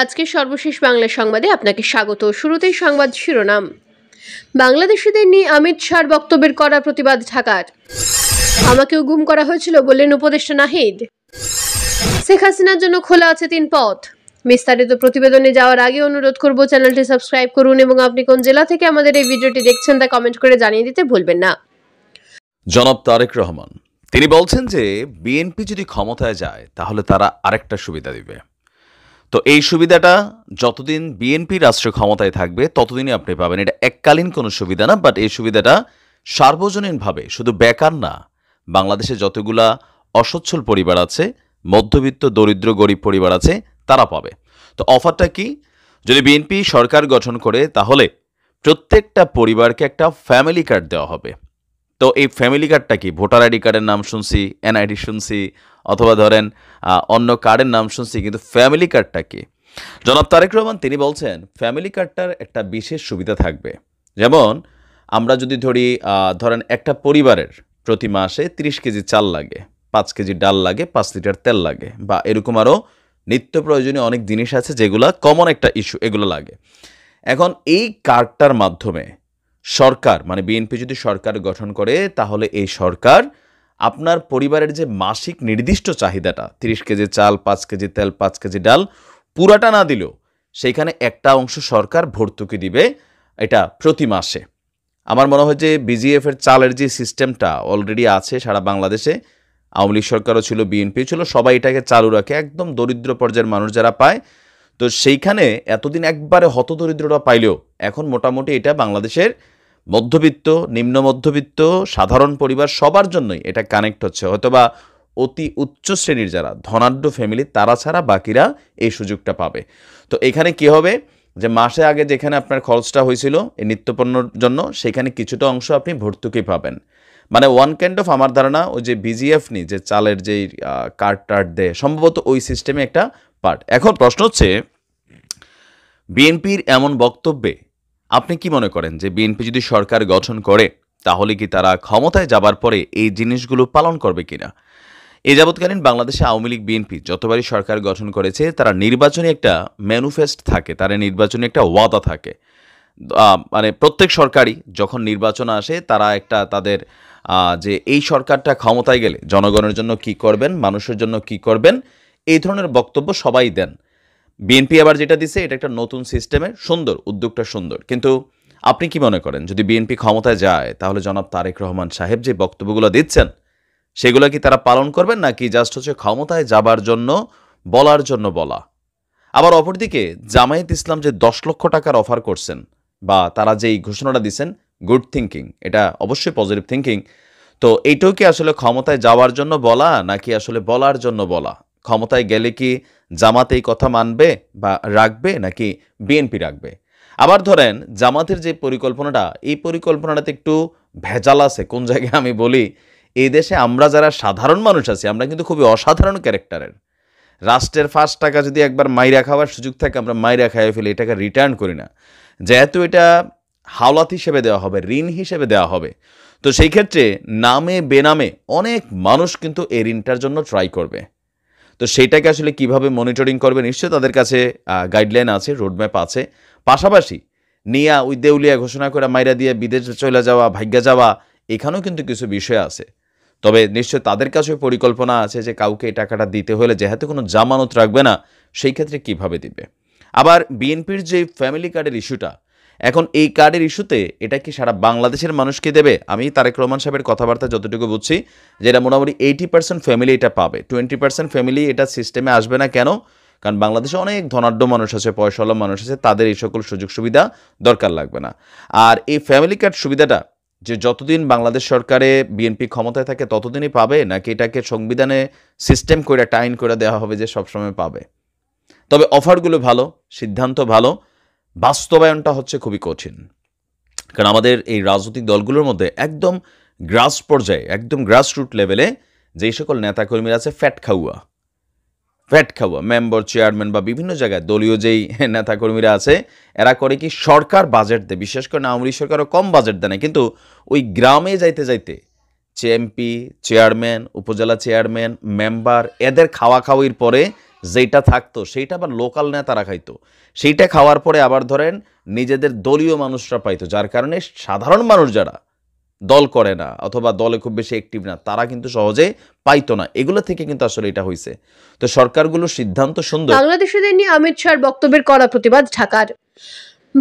আজকে সর্বশেষ বাংলা সংবাদে আপনাকে স্বাগত শুরুতেই সংবাদ শিরোনাম বাংলাদেশিদের নিয়ে অমিত শাহর বক্তব্যের করা প্রতিবাদ ঢাকার আমাকেও গুম করা হয়েছিল বললেন উপদেষ্টা নাহিদ শেখ হাসিনার জন্য খোলা আছে তিন পথ বিস্তারিত প্রতিবেদনে যাওয়ার আগে অনুরোধ করব চ্যানেলটি সাবস্ক্রাইব করুন এবং আপনি কোন জেলা থেকে আমাদের এই ভিডিওটি দেখছেন তা কমেন্ট করে জানিয়ে দিতে ভুলবেন না জনাব তারেক রহমান তিনি বলছেন যে বিএনপি যদি ক্ষমতায় যায় তাহলে তারা আরেকটা সুবিধা দিবে তো এই সুবিধাটা যতদিন বিএনপি রাষ্ট্র ক্ষমতায় থাকবে ততদিনই আপনি পাবেন এটা এককালীন কোনো সুবিধা না বাট এই সুবিধাটা সার্বজনীনভাবে শুধু বেকার না বাংলাদেশে যতগুলা অসচ্ছল পরিবার আছে মধ্যবিত্ত দরিদ্র গরিব পরিবার আছে তারা পাবে তো অফারটা কি যদি বিএনপি সরকার গঠন করে তাহলে প্রত্যেকটা পরিবারকে একটা ফ্যামিলি কার্ড দেওয়া হবে তো এই ফ্যামিলি কার্ডটা কি ভোটার আইডি কার্ডের নাম শুনছি এনআইডি শুনছি অথবা ধরেন অন্য কার্ডের নাম শুনছি কিন্তু ফ্যামিলি কার্ডটা কি জনাব তারেক রহমান তিনি বলছেন ফ্যামিলি কার্ডটার একটা বিশেষ সুবিধা থাকবে যেমন আমরা যদি ধরি ধরেন একটা পরিবারের প্রতি মাসে ৩০ কেজি চাল লাগে পাঁচ কেজি ডাল লাগে পাঁচ লিটার তেল লাগে বা এরকম আরও নিত্য প্রয়োজনীয় অনেক জিনিস আছে যেগুলো কমন একটা ইস্যু এগুলো লাগে এখন এই কার্ডটার মাধ্যমে সরকার মানে বিএনপি যদি সরকার গঠন করে তাহলে এই সরকার আপনার পরিবারের যে মাসিক নির্দিষ্ট চাহিদাটা তিরিশ কেজি চাল পাঁচ কেজি তেল পাঁচ কেজি ডাল পুরাটা না দিলেও সেইখানে একটা অংশ সরকার ভর্তুকি দিবে এটা প্রতি মাসে আমার মনে হয় যে বিজিএফের চালের যে সিস্টেমটা অলরেডি আছে সারা বাংলাদেশে আওয়ামী লীগ সরকারও ছিল বিএনপি ছিল সবাই এটাকে চালু রাখে একদম দরিদ্র পর্যায়ের মানুষ যারা পায় তো সেইখানে এতদিন একবারে হতদরিদ্রটা পাইলেও এখন মোটামুটি এটা বাংলাদেশের মধ্যবিত্ত নিম্ন মধ্যবিত্ত সাধারণ পরিবার সবার জন্যই এটা কানেক্ট হচ্ছে হয়তোবা অতি উচ্চ শ্রেণীর যারা ধনাঢ্য ফ্যামিলি তারা ছাড়া বাকিরা এই সুযোগটা পাবে তো এখানে কি হবে যে মাসে আগে যেখানে আপনার খরচটা হয়েছিল এই নিত্যপণ্যর জন্য সেখানে কিছুটা অংশ আপনি ভর্তুকি পাবেন মানে ওয়ান কাইন্ড অফ আমার ধারণা ওই যে বিজিএফ নি যে চালের যেই কার্ড টার্ড দেয় সম্ভবত ওই সিস্টেমে একটা পার্ট এখন প্রশ্ন হচ্ছে বিএনপির এমন বক্তব্যে আপনি কি মনে করেন যে বিএনপি যদি সরকার গঠন করে তাহলে কি তারা ক্ষমতায় যাবার পরে এই জিনিসগুলো পালন করবে কিনা এ যাবৎকালীন বাংলাদেশে আওয়ামী লীগ বিএনপি যতবারই সরকার গঠন করেছে তারা নির্বাচনে একটা ম্যানুফেস্ট থাকে তারা নির্বাচনে একটা ওয়াদা থাকে মানে প্রত্যেক সরকারই যখন নির্বাচন আসে তারা একটা তাদের যে এই সরকারটা ক্ষমতায় গেলে জনগণের জন্য কি করবেন মানুষের জন্য কি করবেন এই ধরনের বক্তব্য সবাই দেন বিএনপি আবার যেটা দিছে এটা একটা নতুন সিস্টেমে সুন্দর উদ্যোগটা সুন্দর কিন্তু আপনি কি মনে করেন যদি বিএনপি ক্ষমতায় যায় তাহলে জনাব তারেক রহমান সাহেব যে বক্তব্যগুলো দিচ্ছেন সেগুলো কি তারা পালন করবেন নাকি জাস্ট হচ্ছে ক্ষমতায় যাবার জন্য বলার জন্য বলা আবার অপরদিকে জামায়াত ইসলাম যে দশ লক্ষ টাকার অফার করছেন বা তারা যে এই ঘোষণাটা দিচ্ছেন গুড থিঙ্কিং এটা অবশ্যই পজিটিভ থিঙ্কিং তো এইটাও কি আসলে ক্ষমতায় যাওয়ার জন্য বলা নাকি আসলে বলার জন্য বলা ক্ষমতায় গেলে কি জামাত এই কথা মানবে বা রাখবে নাকি বিএনপি রাখবে আবার ধরেন জামাতের যে পরিকল্পনাটা এই পরিকল্পনাটাতে একটু ভেজাল আছে কোন জায়গায় আমি বলি এই দেশে আমরা যারা সাধারণ মানুষ আছি আমরা কিন্তু খুবই অসাধারণ ক্যারেক্টারের রাষ্ট্রের ফার্স্ট টাকা যদি একবার মাইরা খাওয়ার সুযোগ থাকে আমরা মাইরা খাইয়ে ফেলি এটাকে রিটার্ন করি না যেহেতু এটা হাওলাত হিসেবে দেওয়া হবে ঋণ হিসেবে দেওয়া হবে তো সেই ক্ষেত্রে নামে বেনামে অনেক মানুষ কিন্তু এই ঋণটার জন্য ট্রাই করবে তো সেটাকে আসলে কিভাবে মনিটরিং করবে নিশ্চয়ই তাদের কাছে গাইডলাইন আছে রোডম্যাপ আছে পাশাপাশি নিয়া ওই দেউলিয়া ঘোষণা করে মাইরা দিয়ে বিদেশে চলে যাওয়া ভাগ্যা যাওয়া এখানেও কিন্তু কিছু বিষয় আছে তবে নিশ্চয় তাদের কাছেও পরিকল্পনা আছে যে কাউকে এই টাকাটা দিতে হলে যেহেতু কোনো জামানত রাখবে না সেই ক্ষেত্রে কিভাবে দিবে আবার বিএনপির যে ফ্যামিলি কার্ডের ইস্যুটা এখন এই কার্ডের ইস্যুতে এটা কি সারা বাংলাদেশের মানুষকে দেবে আমি তারেক রহমান সাহেবের কথাবার্তা যতটুকু বুঝছি যেটা মোটামুটি এইটি পার্সেন্ট ফ্যামিলি এটা পাবে টোয়েন্টি পার্সেন্ট ফ্যামিলি এটা সিস্টেমে আসবে না কেন কারণ বাংলাদেশে অনেক ধনাঢ্য মানুষ আছে পয়সাওয়ালা মানুষ আছে তাদের এই সকল সুযোগ সুবিধা দরকার লাগবে না আর এই ফ্যামিলি কার্ড সুবিধাটা যে যতদিন বাংলাদেশ সরকারে বিএনপি ক্ষমতায় থাকে ততদিনই পাবে নাকি এটাকে সংবিধানে সিস্টেম করে টাইন করে দেওয়া হবে যে সবসময় পাবে তবে অফারগুলো ভালো সিদ্ধান্ত ভালো বাস্তবায়নটা হচ্ছে খুবই কঠিন কারণ আমাদের এই রাজনৈতিক দলগুলোর মধ্যে একদম গ্রাস পর্যায়ে একদম গ্রাসরুট লেভেলে যেই সকল নেতাকর্মীরা আছে ফ্যাট খাওয়া ফ্যাট খাওয়া মেম্বার চেয়ারম্যান বা বিভিন্ন জায়গায় দলীয় যেই নেতাকর্মীরা আছে এরা করে কি সরকার বাজেট দেয় বিশেষ করে আওয়ামী সরকারও কম বাজেট দেয় না কিন্তু ওই গ্রামে যাইতে যাইতে চেএমপি চেয়ারম্যান উপজেলা চেয়ারম্যান মেম্বার এদের খাওয়া খাওয়ির পরে যেটা থাকতো সেইটা আবার লোকাল নেতারা খাইতো সেইটা খাওয়ার পরে আবার ধরেন নিজেদের দলীয় মানুষরা পাইতো যার কারণে সাধারণ মানুষ যারা দল করে না অথবা দলে খুব বেশি অ্যাক্টিভ না তারা কিন্তু সহজে পাইতো না এগুলো থেকে কিন্তু আসলে এটা হয়েছে তো সরকারগুলোর সিদ্ধান্ত সুন্দর বাংলাদেশিদের নিয়ে অমিত শাহর বক্তব্যের করা প্রতিবাদ ঢাকার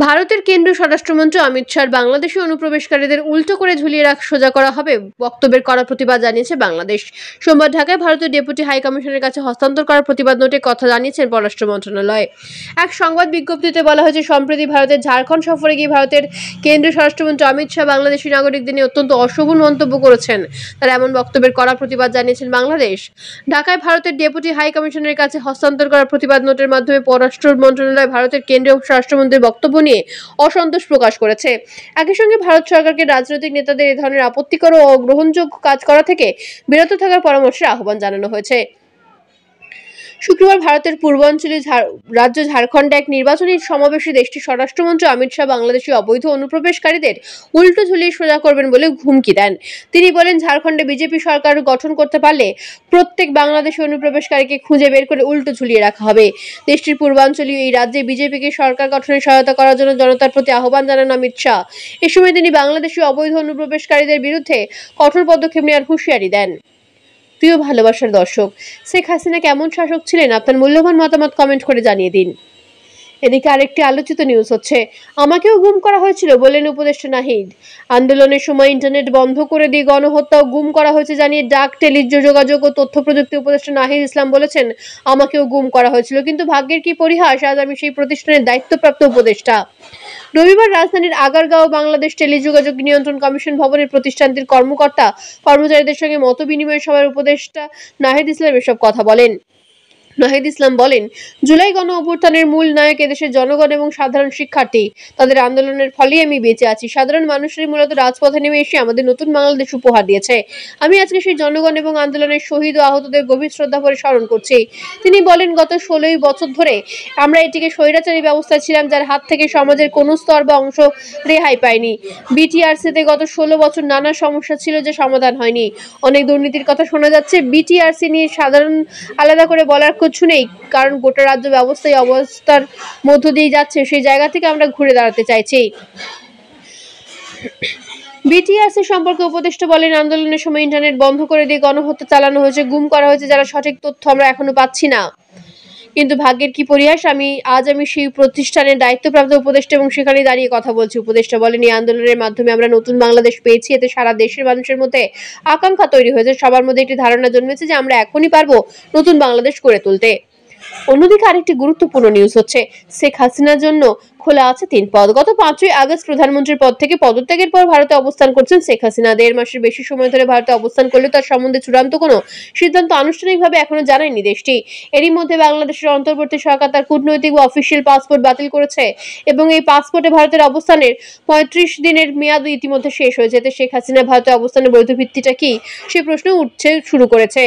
ভারতের কেন্দ্রীয় স্বরাষ্ট্রমন্ত্রী অমিত শাহর বাংলাদেশে অনুপ্রবেশকারীদের উল্টো করে ঝুলিয়ে রাখ সোজা করা হবে বক্তব্যের করা প্রতিবাদ জানিয়েছে বাংলাদেশ সোমবার ঢাকায় ভারতের ডেপুটি হাইকমিশনের কাছে হস্তান্তর করার প্রতিবাদ নোটে কথা জানিয়েছেন পররাষ্ট্র মন্ত্রণালয় এক সংবাদ বিজ্ঞপ্তিতে বলা হয়েছে সম্প্রতি ভারতের ঝাড়খণ্ড সফরে গিয়ে ভারতের কেন্দ্রীয় স্বরাষ্ট্রমন্ত্রী অমিত শাহ বাংলাদেশি নাগরিকদের নিয়ে অত্যন্ত অশোভন মন্তব্য করেছেন তারা এমন বক্তব্যের করা প্রতিবাদ জানিয়েছেন বাংলাদেশ ঢাকায় ভারতের ডেপুটি হাইকমিশনের কাছে হস্তান্তর করা প্রতিবাদ নোটের মাধ্যমে পররাষ্ট্র মন্ত্রণালয় ভারতের কেন্দ্রীয় স্বরাষ্ট্রমন্ত্রীর বক্তব্য নিয়ে অসন্তোষ প্রকাশ করেছে একই সঙ্গে ভারত সরকারকে রাজনৈতিক নেতাদের এ ধরনের আপত্তিকর ও অগ্রহণযোগ্য কাজ করা থেকে বিরত থাকার পরামর্শের আহ্বান জানানো হয়েছে শুক্রবার ভারতের পূর্বাঞ্চলে রাজ্য ঝাড়খণ্ডে এক নির্বাচনী সমাবেশে দেশটির স্বরাষ্ট্রমন্ত্রী অমিত শাহ বাংলাদেশি অবৈধ অনুপ্রবেশকারীদের উল্টো ঝুলিয়ে সোজা করবেন বলে হুমকি দেন তিনি বলেন ঝাড়খণ্ডে বিজেপি সরকার গঠন করতে পারলে প্রত্যেক বাংলাদেশি অনুপ্রবেশকারীকে খুঁজে বের করে উল্টো ঝুলিয়ে রাখা হবে দেশটির পূর্বাঞ্চলীয় এই রাজ্যে বিজেপিকে সরকার গঠনে সহায়তা করার জন্য জনতার প্রতি আহ্বান জানান অমিত শাহ এ সময় তিনি বাংলাদেশি অবৈধ অনুপ্রবেশকারীদের বিরুদ্ধে কঠোর পদক্ষেপ নেওয়ার হুঁশিয়ারি দেন প্রিয় ভালোবাসার দর্শক শেখ হাসিনা কেমন শাসক ছিলেন আপনার মূল্যবান মতামত কমেন্ট করে জানিয়ে দিন এদিকে আরেকটি আলোচিত নিউজ হচ্ছে আমাকেও গুম করা হয়েছিল বললেন উপদেষ্টা নাহিদ আন্দোলনের সময় ইন্টারনেট বন্ধ করে দিয়ে গণহত্যা ও গুম করা হয়েছে জানিয়ে ডাক টেলিজ্য যোগাযোগ ও তথ্য প্রযুক্তি উপদেষ্টা নাহিদ ইসলাম বলেছেন আমাকেও গুম করা হয়েছিল কিন্তু ভাগ্যের কি পরিহাস আজ আমি সেই প্রতিষ্ঠানের দায়িত্বপ্রাপ্ত উপদেষ্টা রবিবার রাজধানীর আগারগাঁও বাংলাদেশ টেলিযোগাযোগ নিয়ন্ত্রণ কমিশন ভবনের প্রতিষ্ঠানটির কর্মকর্তা কর্মচারীদের সঙ্গে মত বিনিময় সভার উপদেষ্টা নাহিদ ইসলাম এসব কথা বলেন নাহিদ ইসলাম বলেন জুলাই গণ অভ্যুত্থানের মূল নায়ক এদেশের জনগণ এবং সাধারণ শিক্ষার্থী তাদের আন্দোলনের ফলে আমি বেঁচে আছি সাধারণ মানুষের মূলত রাজপথে নেমে এসে আমাদের নতুন বাংলাদেশ উপহার দিয়েছে আমি আজকে সেই জনগণ এবং আন্দোলনের শহীদ ও আহতদের গভীর শ্রদ্ধা করে স্মরণ করছি তিনি বলেন গত ষোলোই বছর ধরে আমরা এটিকে স্বৈরাচারী ব্যবস্থা ছিলাম যার হাত থেকে সমাজের কোনো স্তর বা অংশ রেহাই পায়নি বিটিআরসিতে গত ষোলো বছর নানা সমস্যা ছিল যে সমাধান হয়নি অনেক দুর্নীতির কথা শোনা যাচ্ছে বিটিআরসি নিয়ে সাধারণ আলাদা করে বলার কিছু নেই কারণ গোটা রাজ্য ব্যবস্থায় অবস্থার মধ্য দিয়ে যাচ্ছে সেই জায়গা থেকে আমরা ঘুরে দাঁড়াতে চাইছি বিটিআরসি সম্পর্কে উপদেষ্টা বলেন আন্দোলনের সময় ইন্টারনেট বন্ধ করে দিয়ে গণহত্যা চালানো হয়েছে গুম করা হয়েছে যারা সঠিক তথ্য আমরা এখনো পাচ্ছি না কিন্তু ভাগ্যের কি পরিহাস আমি আজ আমি সেই প্রতিষ্ঠানের দায়িত্বপ্রাপ্ত উপদেষ্টা এবং সেখানে দাঁড়িয়ে কথা বলছি উপদেষ্টা বলেন এই আন্দোলনের মাধ্যমে আমরা নতুন বাংলাদেশ পেয়েছি এতে সারা দেশের মানুষের মধ্যে আকাঙ্ক্ষা তৈরি হয়েছে সবার মধ্যে একটি ধারণা জন্মেছে যে আমরা এখনই পারবো নতুন বাংলাদেশ করে তুলতে অন্যদিকে আরেকটি গুরুত্বপূর্ণ নিউজ হচ্ছে শেখ হাসিনার জন্য খোলা আছে তিন পদ গত পাঁচই আগস্ট প্রধানমন্ত্রীর পদ থেকে পদত্যাগের পর ভারতে অবস্থান করছেন শেখ হাসিনা দেড় মাসের বেশি সময় ধরে ভারতে অবস্থান করলে তার সম্বন্ধে চূড়ান্ত কোনো সিদ্ধান্ত আনুষ্ঠানিকভাবে এখনো জানায়নি দেশটি এরই মধ্যে বাংলাদেশের অন্তর্বর্তী সরকার তার কূটনৈতিক ও অফিসিয়াল পাসপোর্ট বাতিল করেছে এবং এই পাসপোর্টে ভারতের অবস্থানের পঁয়ত্রিশ দিনের মেয়াদ ইতিমধ্যে শেষ হয়েছে এতে শেখ হাসিনা ভারতে অবস্থানের বৈধ ভিত্তিটা কি সে প্রশ্ন উঠছে শুরু করেছে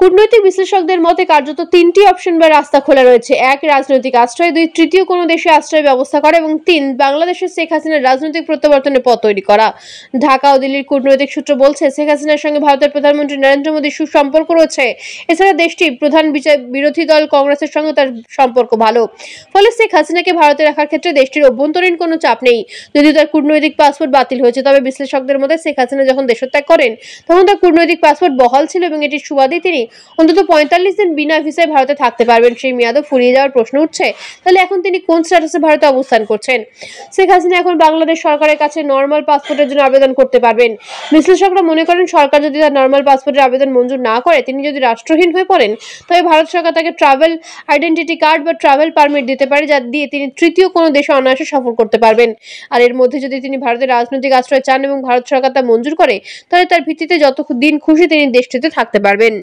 কূটনৈতিক বিশ্লেষকদের মতে কার্যত তিনটি অপশন বা রাস্তা খোলা রয়েছে এক রাজনৈতিক আশ্রয় দুই তৃতীয় কোনো দেশে আশ্রয় ব্যবস্থা করা এবং তিন বাংলাদেশের শেখ হাসিনার রাজনৈতিক প্রত্যাবর্তনের পথ তৈরি করা ঢাকা ও দিল্লির কূটনৈতিক সূত্র বলছে শেখ হাসিনার সঙ্গে ভারতের প্রধানমন্ত্রী নরেন্দ্র মোদীর সুসম্পর্ক রয়েছে এছাড়া দেশটির প্রধান বিরোধী দল কংগ্রেসের সঙ্গে তার সম্পর্ক ভালো ফলে শেখ হাসিনাকে ভারতে রাখার ক্ষেত্রে দেশটির অভ্যন্তরীণ কোনো চাপ নেই যদিও তার কূটনৈতিক পাসপোর্ট বাতিল হয়েছে তবে বিশ্লেষকদের মধ্যে শেখ হাসিনা যখন দেশত্যাগ করেন তখন তার কূটনৈতিক পাসপোর্ট বহাল ছিল এবং এটির সুবাদে তিনি অন্তত পঁয়তাল্লিশ দিন বিনা ভিসায় ভারতে থাকতে পারবেন সেই মেয়াদও ফুরিয়ে যাওয়ার প্রশ্ন উঠছে তাহলে এখন তিনি কোন স্ট্যাটাসে ভারতে অবস্থান করছেন শেখ হাসিনা এখন বাংলাদেশ সরকারের কাছে নর্মাল পাসপোর্টের জন্য আবেদন করতে পারবেন বিশ্লেষকরা মনে করেন সরকার যদি তার নর্মাল পাসপোর্টের আবেদন মঞ্জুর না করে তিনি যদি রাষ্ট্রহীন হয়ে পড়েন তবে ভারত সরকার তাকে ট্রাভেল আইডেন্টিটি কার্ড বা ট্রাভেল পারমিট দিতে পারে যা দিয়ে তিনি তৃতীয় কোনো দেশে অনায়াসে সফর করতে পারবেন আর এর মধ্যে যদি তিনি ভারতের রাজনৈতিক আশ্রয় চান এবং ভারত সরকার তা মঞ্জুর করে তাহলে তার ভিত্তিতে যত দিন খুশি তিনি দেশটিতে থাকতে পারবেন